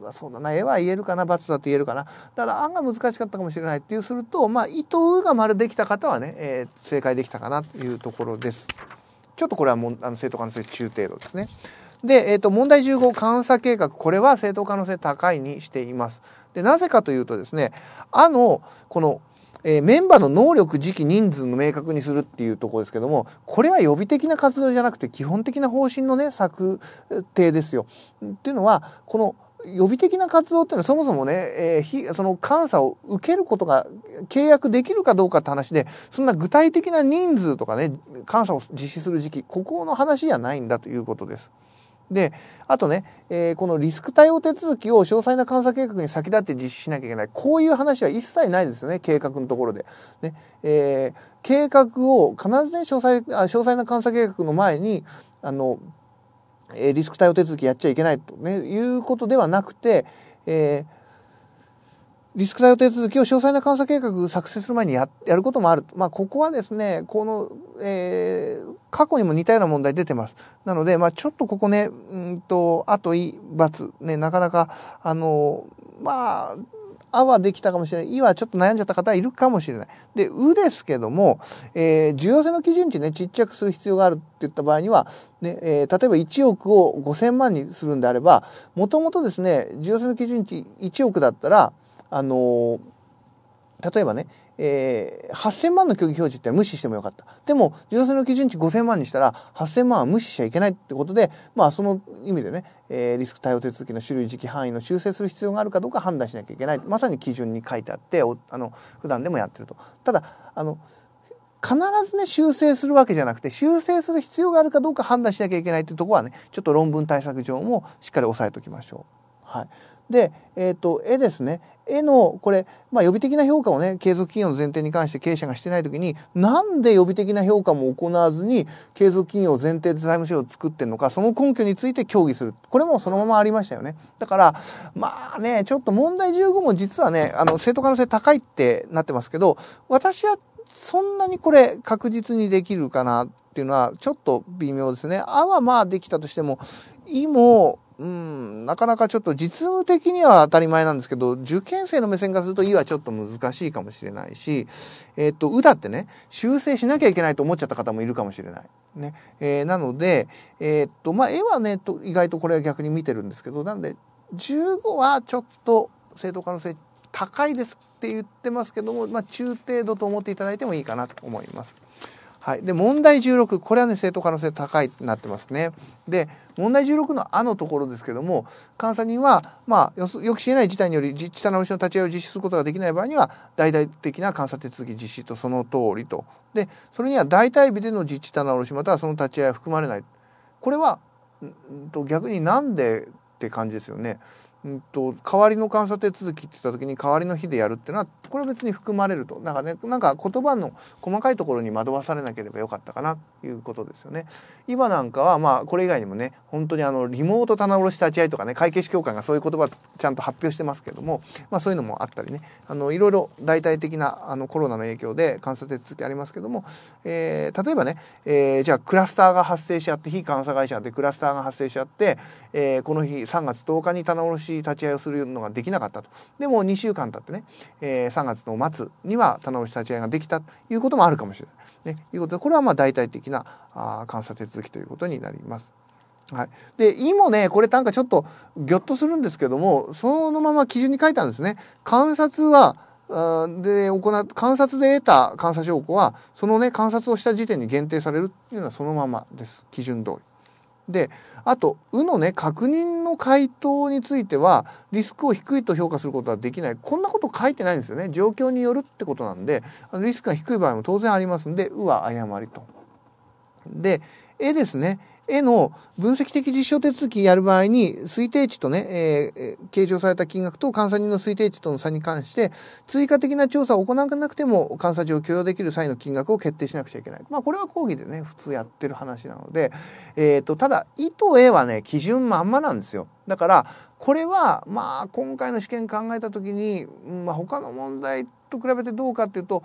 あそうだな、絵は言えるかな、罰だと言えるかな。ただ、案が難しかったかもしれないっていうすると、まあ、意図が丸できた方はね、えー、正解できたかなというところです。ちょっとこれはもあの正当可能性中程度ですね。で、えっ、ー、と、問題15、監査計画。これは正当可能性高いにしています。で、なぜかというとですね、あの、この、えー、メンバーの能力時期人数の明確にするっていうとこですけどもこれは予備的な活動じゃなくて基本的な方針のね策定ですよ。っていうのはこの予備的な活動っていうのはそもそもね、えー、その監査を受けることが契約できるかどうかって話でそんな具体的な人数とかね監査を実施する時期ここの話じゃないんだということです。で、あとね、えー、このリスク対応手続きを詳細な監査計画に先立って実施しなきゃいけない。こういう話は一切ないですよね、計画のところで。ね、えー、計画を必ずね、詳細、あ詳細な監査計画の前に、あの、えー、リスク対応手続きやっちゃいけないと、ね、いうことではなくて、えー、リスク対応手続きを詳細な監査計画作成する前にややることもある。まあ、ここはですね、この、えー、過去にも似たような問題出てます。なので、まあ、ちょっとここね、うんと、あとい、罰、ね、なかなか、あの、まあ、あはできたかもしれない。いはちょっと悩んじゃった方いるかもしれない。で、うですけども、えー、重要性の基準値ね、ちっちゃくする必要があるって言った場合には、ね、えー、例えば1億を5000万にするんであれば、もともとですね、重要性の基準値1億だったら、あのー、例えばね、えー、8000万の競技表示って無視してもよかった。でも、純性の基準値5000万にしたら、8000万は無視しちゃいけないってことで、まあ、その意味でね、えー、リスク対応手続きの種類、時期、範囲の修正する必要があるかどうか判断しなきゃいけない。まさに基準に書いてあって、あの、普段でもやってると。ただ、あの、必ずね、修正するわけじゃなくて、修正する必要があるかどうか判断しなきゃいけないっていうとこはね、ちょっと論文対策上もしっかり押さえておきましょう。はい。で、えっ、ー、と、絵ですね。絵の、これ、まあ、予備的な評価をね、継続企業の前提に関して経営者がしてないときに、なんで予備的な評価も行わずに、継続企業を前提で財務省を作ってるのか、その根拠について協議する。これもそのままありましたよね。だから、まあね、ちょっと問題15も実はね、あの、正当可能性高いってなってますけど、私はそんなにこれ確実にできるかなっていうのは、ちょっと微妙ですね。あはまあできたとしても、いも、うん、なかなかちょっと実務的には当たり前なんですけど、受験生の目線からすると E はちょっと難しいかもしれないし、えっ、ー、と、うだってね、修正しなきゃいけないと思っちゃった方もいるかもしれない。ね。えー、なので、えっ、ー、と、まあ、絵はね、意外とこれは逆に見てるんですけど、なんで、15はちょっと正当可能性高いですって言ってますけども、まあ、中程度と思っていただいてもいいかなと思います。はい、で問題16これはね正当可能性高いなってますね。で問題16の「あ」のところですけども監査人は、まあ、予期しない事態により下直しの立ち会いを実施することができない場合には大々的な監査手続き実施とその通りとでそれには代替日での実地棚卸しまたはその立ち会いは含まれないこれは、うん、と逆になんでって感じですよね。うんと、代わりの監査手続きって言った時に代わりの日でやるっていうのはこれは別に含まれるとなんかねなんか言葉の細かいところに惑わされなければよかったかなということですよね。今なんかはまあこれ以外にもね本当にあのリモート棚卸立ち会いとかね会計士協会がそういう言葉ちゃんと発表してますけども、まあ、そういうのもあったりねあのいろいろ大々的なあのコロナの影響で監査手続きありますけども、えー、例えばね、えー、じゃあクラスターが発生しちゃって非監査会社でクラスターが発生しちゃって、えー、この日3月10日に棚卸し立ち会いをするのができなかったと。でも2週間経ってね、えー、3月の末には棚卸し立ち会いができたということもあるかもしれない。ね、いうことで、これはまあ大体的なあ監査手続きということになります。はい、で「い」もねこれなんかちょっとぎょっとするんですけどもそのまま基準に書いたんですね。観察はで行う観察で得た監査証拠はそのね観察をした時点に限定されるっていうのはそのままです基準通り。であと「う」のね確認の回答についてはリスクを低いと評価することはできないこんなこと書いてないんですよね状況によるってことなんでリスクが低い場合も当然ありますんで「う」は誤りと。で「え」ですねへの分析的実証手続きやる場合に、推定値とね、えー、計上された金額と監査人の推定値との差に関して、追加的な調査を行わなくても、監査上を許容できる際の金額を決定しなくちゃいけない。まあ、これは講義でね、普通やってる話なので、えっ、ー、と、ただ、意図へはね、基準まんまなんですよ。だから、これは、まあ、今回の試験考えた時に、まあ、他の問題と比べてどうかっていうと、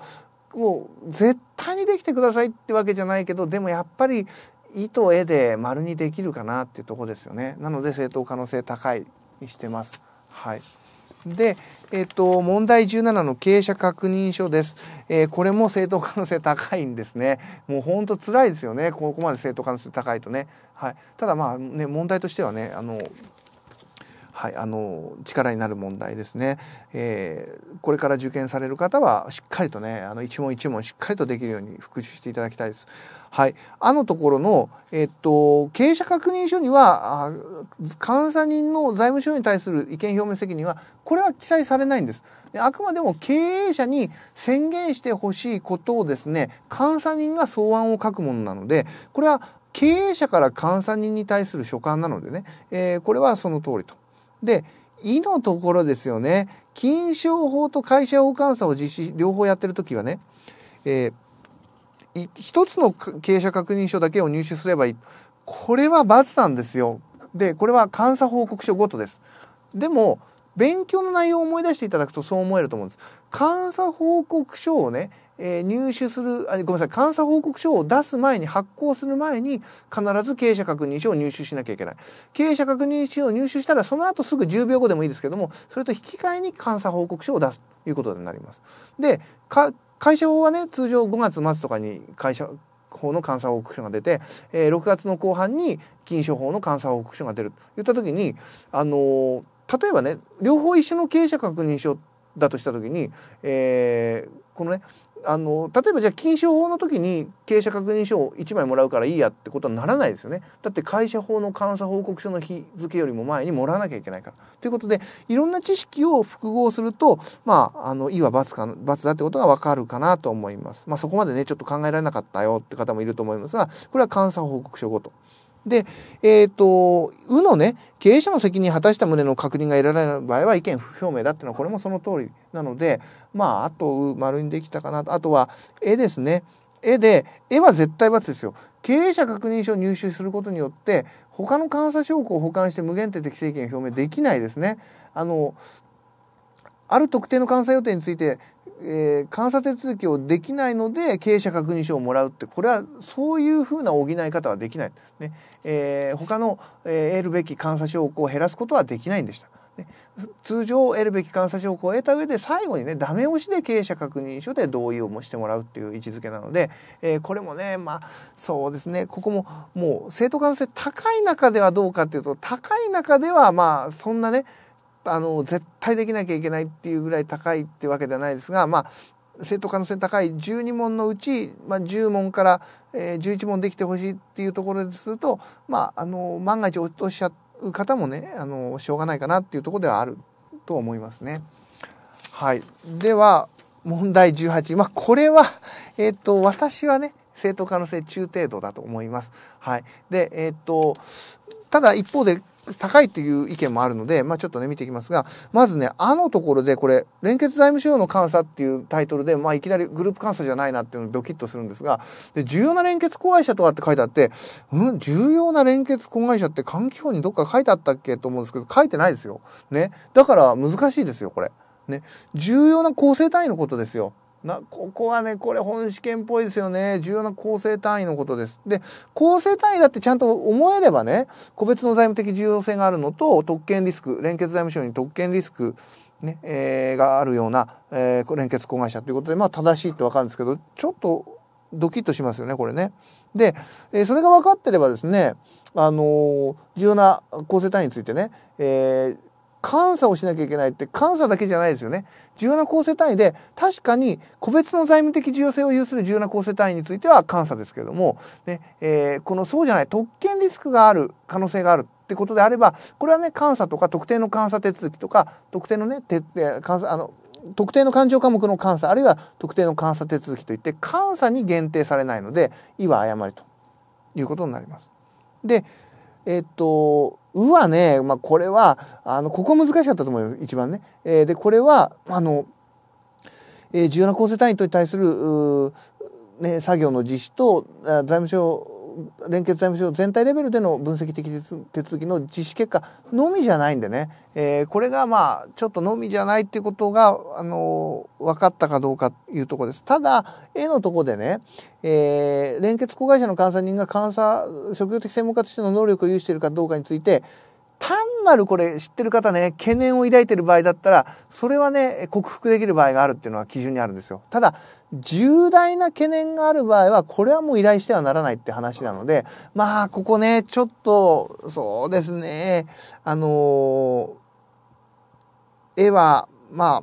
もう絶対にできてくださいってわけじゃないけどでもやっぱり、意と絵で丸にできるかなっていうところですよね。なので正当可能性高いにしてます。はい。で、えっと、問題17の傾斜確認書です。えー、これも正当可能性高いんですね。もうほんと辛いですよね。ここまで正当可能性高いとね。はい。ただまあね、問題としてはね、あの、はい、あの力になる問題ですね、えー、これから受験される方はしっかりとねあの一問一問しっかりとできるように復習していただきたいです。はい。あのところの、えっと、経営者確認書には、監査人の財務省に対する意見表明責任は、これは記載されないんです。であくまでも経営者に宣言してほしいことをですね、監査人が草案を書くものなので、これは経営者から監査人に対する所管なのでね、えー、これはその通りと。で、いのところですよね。金商法と会社法監査を実施、両方やってる時はね、えー一つの経営者確認書だけを入手すればいい。これは罰なんですよ。で、これは監査報告書ごとです。でも、勉強の内容を思い出していただくとそう思えると思うんです。監査報告書をね、えー、入手するあ、ごめんなさい、監査報告書を出す前に、発行する前に、必ず経営者確認書を入手しなきゃいけない。経営者確認書を入手したら、その後すぐ10秒後でもいいですけども、それと引き換えに監査報告書を出すということになります。で、会社法はね通常5月末とかに会社法の監査報告書が出て、えー、6月の後半に金賞法の監査報告書が出るといった時に、あのー、例えばね両方一緒の経営者確認書だとした時に、えー、このねあの例えばじゃあ禁止法の時に経営者確認書を1枚もらうからいいやってことはならないですよねだって会社法の監査報告書の日付よりも前にもらわなきゃいけないから。ということでいろんな知識を複合するとまああのいは罰か罰だってことがわかるかなと思います。まあ、そこまでねちょっと考えられなかったよって方もいると思いますがこれは監査報告書ごと。で、えっ、ー、と、うのね、経営者の責任を果たした旨の確認が得られない場合は意見不表明だっていうのは、これもその通りなので、まあ、あと、丸にできたかなと。あとは、絵ですね。絵で、絵は絶対罰ですよ。経営者確認書を入手することによって、他の監査証拠を保管して無限定的正権を表明できないですね。あの、ある特定の監査予定についてえー、監査手続きをできないので経営者確認書をもらうってこれはそういうふうな補い方はできない、ねえー、他の、えー、得るべき監査証拠を減らすことはできないんでした。ね、通常得るべき監査証拠を得た上で最後にねダメ押しで経営者確認書で同意をもしてもらうっていう位置づけなので、えー、これもねまあそうですねここももう正当可能性高い中ではどうかっていうと高い中ではまあそんなねあの絶対できなきゃいけないっていうぐらい高いってわけではないですがまあ正当可能性高い12問のうち、まあ、10問から、えー、11問できてほしいっていうところですると、まあ、あの万が一落としちゃう方もねあのしょうがないかなっていうところではあると思いますね。はい、では問題18、まあ、これは、えー、っと私はね正当可能性中程度だと思います。はい、で、えー、っとただ一方で高いという意見もあるので、まあ、ちょっとね、見ていきますが、まずね、あのところで、これ、連結財務省の監査っていうタイトルで、まあ、いきなりグループ監査じゃないなっていうのをドキッとするんですが、で、重要な連結子会社とかって書いてあって、うん、重要な連結子会社って換気法にどっか書いてあったっけと思うんですけど、書いてないですよ。ね。だから、難しいですよ、これ。ね。重要な構成単位のことですよ。なここはねこれ本試験っぽいですよね重要な構成単位のことです。で構成単位だってちゃんと思えればね個別の財務的重要性があるのと特権リスク連結財務省に特権リスクね、えー、があるような、えー、連結子会社ということで、まあ、正しいって分かるんですけどちょっとドキッとしますよねこれね。で、えー、それが分かってればですね、あの重要な構成単位についてね、えー監査をしなきゃいけないって監査だけじゃないですよね。重要な構成単位で確かに個別の財務的重要性を有する重要な構成単位については監査ですけれども、ねえー、このそうじゃない特権リスクがある可能性があるってことであればこれはね監査とか特定の監査手続きとか特定のねて監査あの特定の勘定科目の監査あるいは特定の監査手続きといって監査に限定されないので「意は誤りということになります。でえっと、うはね、まあ、これは、あの、ここ難しかったと思うよ、一番ね。えー、で、これは、あの、えー、重要な構成単位に対する、ね、作業の実施と財務省連結財務省全体レベルでの分析的手続きの実施結果のみじゃないんでね、えー、これがまあちょっとのみじゃないっていうことが、あのー、分かったかどうかというとこです。ただ、絵のとこでね、えー、連結子会社の監査人が監査、職業的専門家としての能力を有しているかどうかについて、なるこれ知ってる方ね、懸念を抱いてる場合だったら、それはね、克服できる場合があるっていうのは基準にあるんですよ。ただ、重大な懸念がある場合は、これはもう依頼してはならないって話なので、まあ、ここね、ちょっと、そうですね、あの絵は、まあ、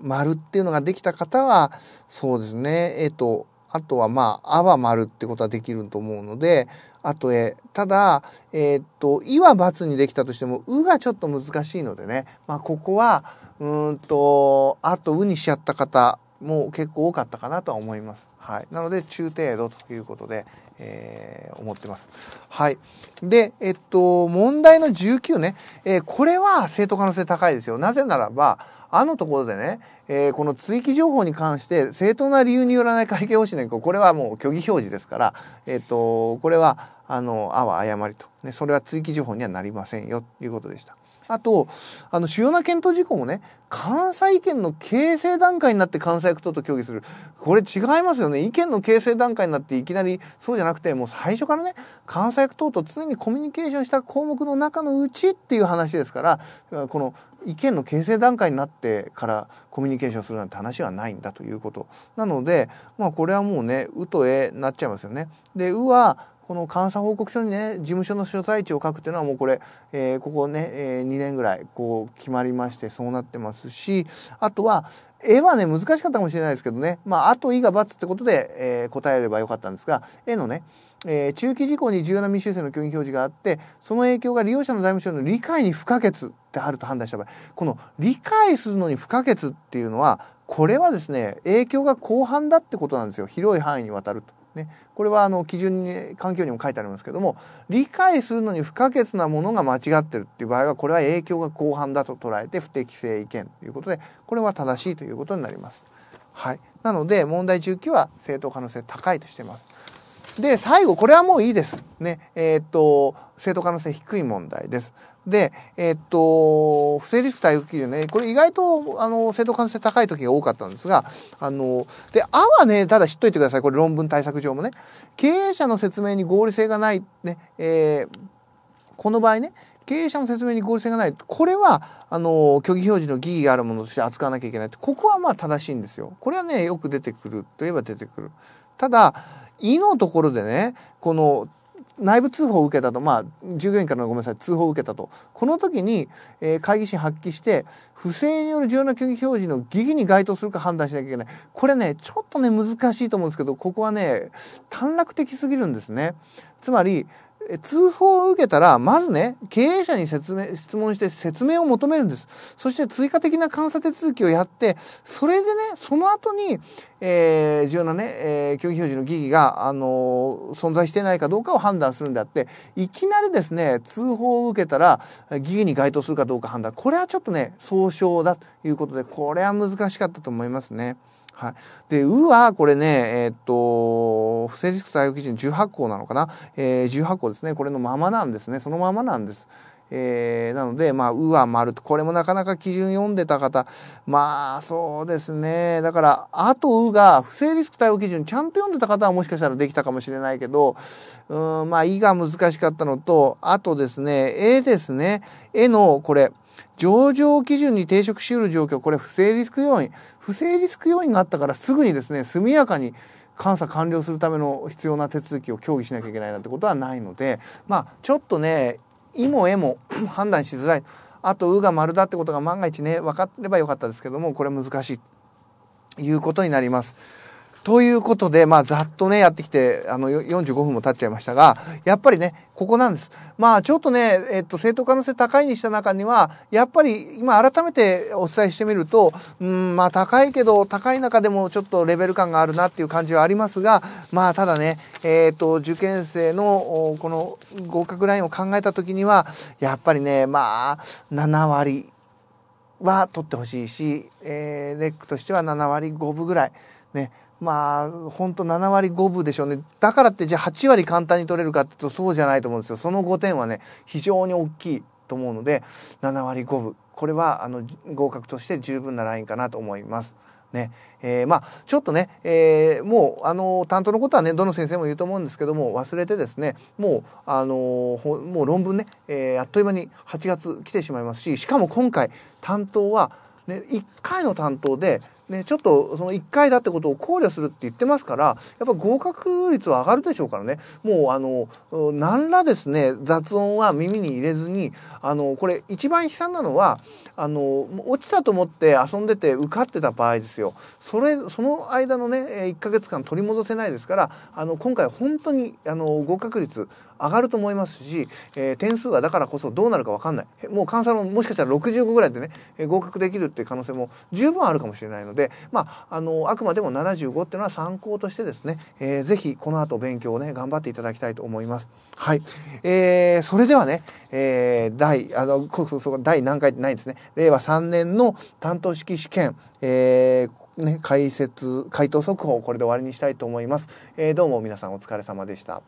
丸っていうのができた方は、そうですね、えっ、と、あとはまあ、あは丸ってことはできると思うので、後へ。ただ、えー、っと、いは×にできたとしても、うがちょっと難しいのでね、まあ、ここは、うんと、あとうにしちゃった方も結構多かったかなとは思います。はい。なので、中程度ということで、えー、思ってます。はい。で、えっと、問題の19ね、えー、これは正当可能性高いですよ。なぜならば、あのところでね、えー、この追記情報に関して正当な理由によらない会計方針のこれはもう虚偽表示ですから、えっと、これは、あの、あは誤りと。ね、それは追記情報にはなりませんよ、ということでした。あと、あの、主要な検討事項もね、関西圏の形成段階になって関西区とと協議する。これ違いますよね。意見の形成段階になっていきなりそうじゃなくて、もう最初からね、関西区等と常にコミュニケーションした項目の中のうちっていう話ですから、この意見の形成段階になってからコミュニケーションするなんて話はないんだということ。なので、まあこれはもうね、うとえなっちゃいますよね。で、うは、この監査報告書にね、事務所の所在地を書くっていうのはもうこれ、えー、ここね、えー、2年ぐらい、こう、決まりまして、そうなってますし、あとは、絵はね、難しかったかもしれないですけどね、まあ、あと、いが×ってことで、えー、答えればよかったんですが、絵のね、えー、中期事項に重要な未修正の虚偽表示があって、その影響が利用者の財務省の理解に不可欠ってあると判断した場合、この理解するのに不可欠っていうのは、これはですね、影響が広範だってことなんですよ。広い範囲にわたると。ね、これはあの基準に環境にも書いてありますけども理解するのに不可欠なものが間違ってるっていう場合はこれは影響が広範だと捉えて不適正意見ということでこれは正しいということになります。はい、なので問題19は正当可能性高いとしています。で最後これはもういいです。ねえー、っと正当可能性低い問題です。で、えー、っと、不成立対応基準ね、これ意外と、あの、正当感性高い時が多かったんですが、あの、で、あはね、ただ知っといてください。これ論文対策上もね。経営者の説明に合理性がない、ね、えー、この場合ね、経営者の説明に合理性がない。これは、あの、虚偽表示の疑義があるものとして扱わなきゃいけない。ここはまあ正しいんですよ。これはね、よく出てくるといえば出てくる。ただ、いのところでね、この、内部通報を受けたと、まあ、従業員からのごめんなさい、通報を受けたと。この時に、えー、会議士発揮して、不正による重要な虚偽表示の疑義に該当するか判断しなきゃいけない。これね、ちょっとね、難しいと思うんですけど、ここはね、短絡的すぎるんですね。つまり、通報を受けたら、まずね、経営者に説明、質問して説明を求めるんです。そして追加的な監査手続きをやって、それでね、その後に、えー、重要なね、えー、競技表示の疑義が、あのー、存在してないかどうかを判断するんであって、いきなりですね、通報を受けたら、疑義に該当するかどうか判断。これはちょっとね、総称だということで、これは難しかったと思いますね。はい。で、うは、これね、えー、っと、不正リスク対応基準18項なのかな、えー、18項ですね。これのままなんですね。そのままなんです。えー、なので、まあ、うは丸と、これもなかなか基準読んでた方、まあ、そうですね。だから、あとうが、不正リスク対応基準、ちゃんと読んでた方はもしかしたらできたかもしれないけど、うん、まあ、いが難しかったのと、あとですね、えですね。えの、これ、上場基準に抵触しうる状況これ不正リスク要因不正リスク要因があったからすぐにですね速やかに監査完了するための必要な手続きを協議しなきゃいけないなんてことはないのでまあちょっとねいもえも判断しづらいあと「う」が丸だってことが万が一ね分かればよかったですけどもこれ難しいいうことになります。ということで、まあ、ざっとね、やってきて、あの、45分も経っちゃいましたが、やっぱりね、ここなんです。まあ、ちょっとね、えっと、正当可能性高いにした中には、やっぱり、今改めてお伝えしてみると、うん、まあ、高いけど、高い中でもちょっとレベル感があるなっていう感じはありますが、まあ、ただね、えっと、受験生の、この合格ラインを考えた時には、やっぱりね、まあ、7割は取ってほしいし、えー、レックとしては7割5分ぐらい、ね、まあ、本当と7割5分でしょうね。だからってじゃあ8割簡単に取れるかってとそうじゃないと思うんですよ。その5点はね、非常に大きいと思うので、7割5分。これは、あの、合格として十分なラインかなと思います。ね。えー、まあ、ちょっとね、えー、もう、あの、担当のことはね、どの先生も言うと思うんですけども、忘れてですね、もう、あの、もう論文ね、えー、あっという間に8月来てしまいますし、しかも今回、担当は、ね、1回の担当で、ね、ちょっとその1回だってことを考慮するって言ってますから、やっぱ合格率は上がるでしょうからね、もうあの、何らですね、雑音は耳に入れずに、あの、これ一番悲惨なのは、あの、落ちたと思って遊んでて受かってた場合ですよ。それ、その間のね、1ヶ月間取り戻せないですから、あの、今回本当に、あの、合格率、上がると思いますし、えー、点数はだからこそどうなるか分かんないもう関西論もしかしたら65ぐらいでね、えー、合格できるっていう可能性も十分あるかもしれないので、まあ、あのあくまでも75っていうのは参考としてですね、えー、ぜひこの後勉強をね頑張っていただきたいと思います。はい、えー、それではね、えー、第あのそそ第何回ってないですね令和3年の担当式試験、えーね、解説、回答速報をこれで終わりにしたいと思います。えー、どうも皆さんお疲れ様でした。